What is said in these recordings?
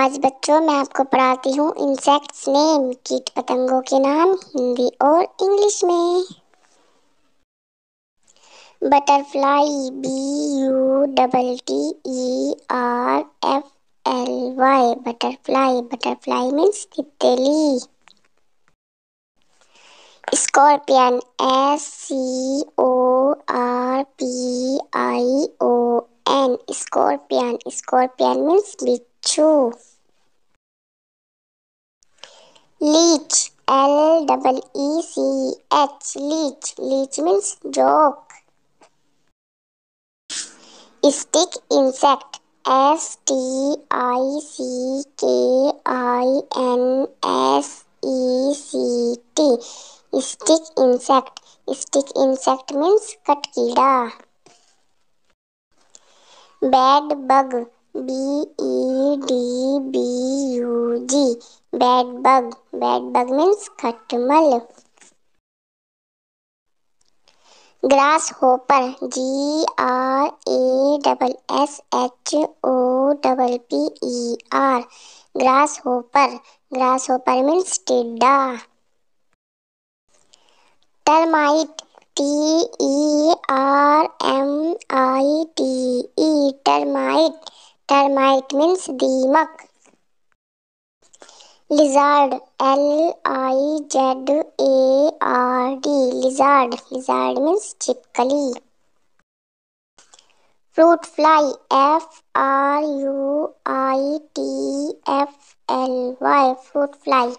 आज बच्चों मैं आपको पढ़ाती हूँ इंसेक्ट्स नेम कीट पतंगों के नाम हिंदी और इंग्लिश में butterfly B U double T E R F L Y butterfly butterfly means तितली scorpion S C O R P I O N scorpion scorpion means बिच्छू Leech, L double E C H, leech. Leech means joke. Stick insect, S T I C K I N S E C T. Stick insect. Stick insect means cut kida. Bad bug, B E D B U G. Bad bug. Bed bug means खटमल grasshopper G R A double S H O double P E R grasshopper grasshopper means टिड्डा termite T E R M I T E termite termite means दीमक lizard L I Z A R D lizard lizard means छिपकली fruit fly F R U I T F L Y fruit fly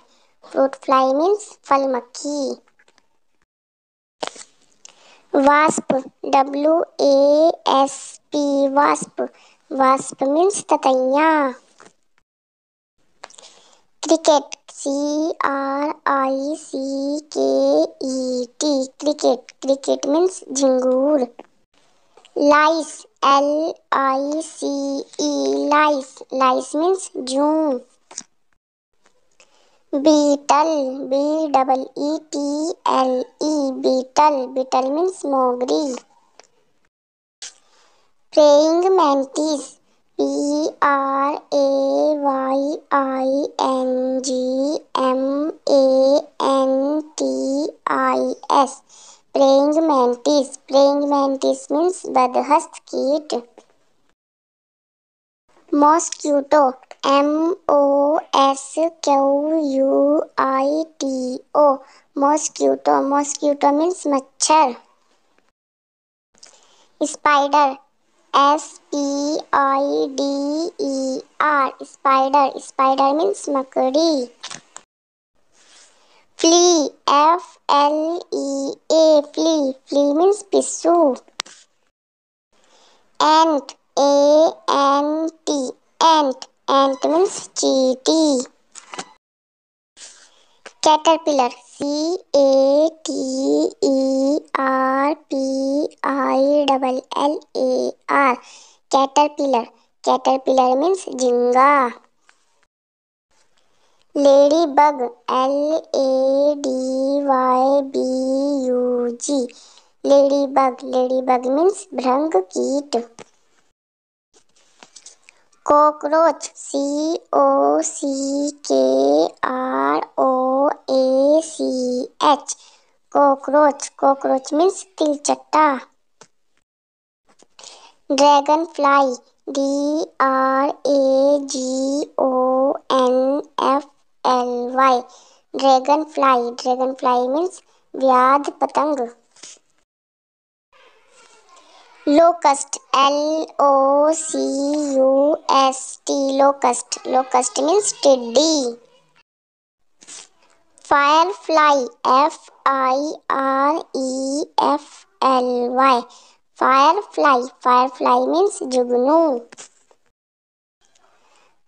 fruit fly means फल मक्खी wasp W A S P wasp wasp means ततैया cricket C R I C K E T cricket cricket means झिंगूर lice L I C E lice lice means जू beetle B double E T L E beetle beetle means मोगरी praying mantis P R A Y I and this means Badhast kit. Mosquito M O S Q U I T O Mosquito Mosquito means मच्छर Spider S P I D E R Spider Spider means मकड़ी Flea, F L E A, flea. Flea means pursue. Ant, A N T, ant. Ant means G T. Caterpillar, C A T E R P I L L A R. Caterpillar. Caterpillar means Jinga. Ladybug L A D Y B U G ladybug bug means भ्रंग कीट cockroach C O C K R O A C H cockroach cockroach means तिलचट्टा dragonfly D R A G O N F L Y dragonfly dragonfly means व्याध पतंग locust L O C U S T locust locust means टिड्डी firefly F I R E F L Y firefly fly means जुगनू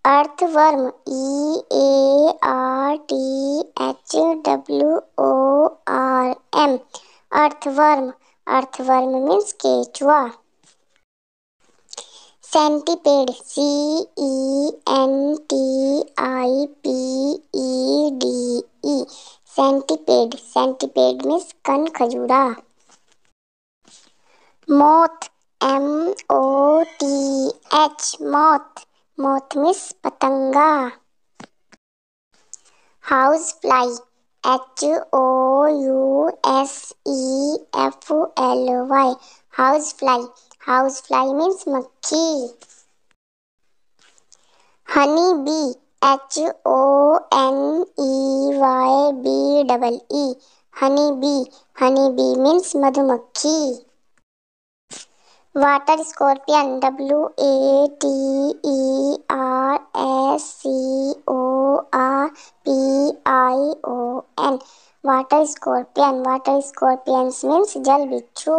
earthworm E A R T H W O R M earthworm earthworm means केचुआ centipede C E N T I P E D E centipede centipede means कन खजूरा moth M O T H moth moth means पतंगा housefly H O U S E F L Y housefly housefly means मक्खी honey bee H O N E Y B double E honey bee honey bee means मधुमक्खी water scorpion W A T E R S C O R P I O N water scorpion water scorpions means जल बिच्छू